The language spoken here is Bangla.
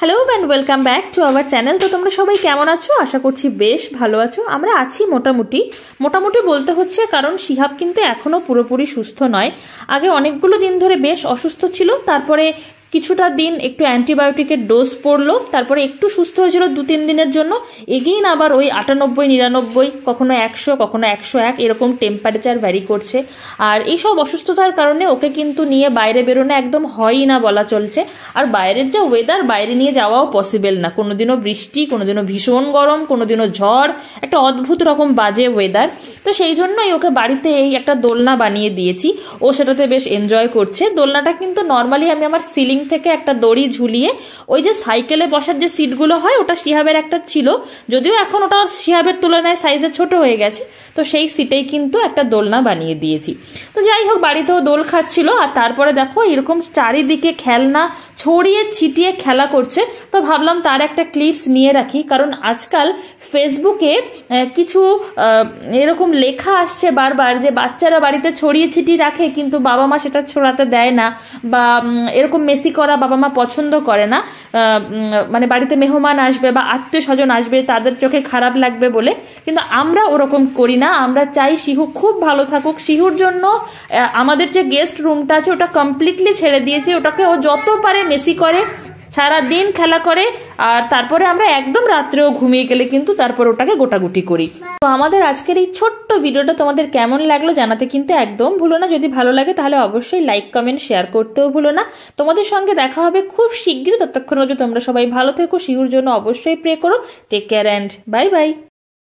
hello and welcome back to our channel তো তোমরা সবাই কেমন আছো আশা করছি বেশ ভালো আছো আমরা আছি মোটামুটি মোটামুটি বলতে হচ্ছে কারণ শিহাব কিন্তু এখনও পুরোপুরি সুস্থ নয় আগে অনেকগুলো দিন ধরে বেশ অসুস্থ ছিল তারপরে কিছুটা দিন একটু অ্যান্টিবায়োটিকের ডোজ পড়লো তারপরে একটু সুস্থ হয়েছিল দু তিন দিনের জন্য এগেইন আবার ওই আটানব্বই নিরানব্বই কখনো একশো কখনো একশো এক এরকম টেম্পারেচার ভ্যারি করছে আর এইসব অসুস্থতার কারণে ওকে কিন্তু নিয়ে বাইরে বেরোনো একদম হয়ই না বলা চলছে আর বাইরের যা ওয়েদার বাইরে নিয়ে যাওয়াও পসিবেল না কোনোদিনও বৃষ্টি কোনোদিনও ভীষণ গরম কোনোদিনও ঝড় একটা অদ্ভুত রকম বাজে ওয়েদার তো সেই জন্যই ওকে বাড়িতে এই একটা দোলনা বানিয়ে দিয়েছি ও সেটাতে বেশ এনজয় করছে দোলনাটা কিন্তু নর্মালি আমি আমার সিলিং রিং থেকে একটা দড়ি ঝুলিয়ে ওই যে সাইকেলে বসার যে সিটগুলো হয় ওটা শিহাবের একটা ছিল যদিও এখন ওটা শিহাবের তুলনায় সাইজে ছোট হয়ে গেছে তো সেই সিটেই কিন্তু একটা দোলনা বানিয়ে দিয়েছি তো যাই হোক বাড়িতেও দোল খাচ্ছিল আর তারপরে দেখো এরকম চারিদিকে খেলনা ছড়িয়ে ছিটিয়ে খেলা করছে তো ভাবলাম তার একটা ক্লিপস নিয়ে রাখি কারণ আজকাল ফেসবুকে কিছু এরকম লেখা আসছে বারবার যে বাচ্চারা বাড়িতে ছড়িয়ে ছিটিয়ে রাখে কিন্তু বাবা মা সেটা ছড়াতে দেয় না বা এরকম মেসি করা বাবা মা পছন্দ করে না মানে বাড়িতে মেহমান আসবে বা আত্মীয় স্বজন আসবে তাদের চোখে খারাপ লাগবে বলে কিন্তু আমরা ওরকম করি না আমরা চাই শিহু খুব ভালো থাকুক শিহুর জন্য আমাদের যে গেস্ট রুমটা আছে ওটা কমপ্লিটলি ছেড়ে দিয়েছে ওটাকে ও যত পারে মেসি করে সারা দিন খেলা করে আর তারপরে আমরা একদম রাত্রেও ঘুমিয়ে গেলে কিন্তু তারপর ওটাকে গোটাগুটি করি তো আমাদের আজকের এই ছোট্ট ভিডিওটা তোমাদের কেমন লাগলো জানাতে কিন্তু একদম ভুলো না যদি ভালো লাগে তাহলে অবশ্যই লাইক কমেন্ট শেয়ার করতেও ভুলো না তোমাদের সঙ্গে দেখা হবে খুব শীঘ্রই ততক্ষণ অবধি তোমরা সবাই ভালো থেকো শিহুর জন্য অবশ্যই প্রে করো take care and bye by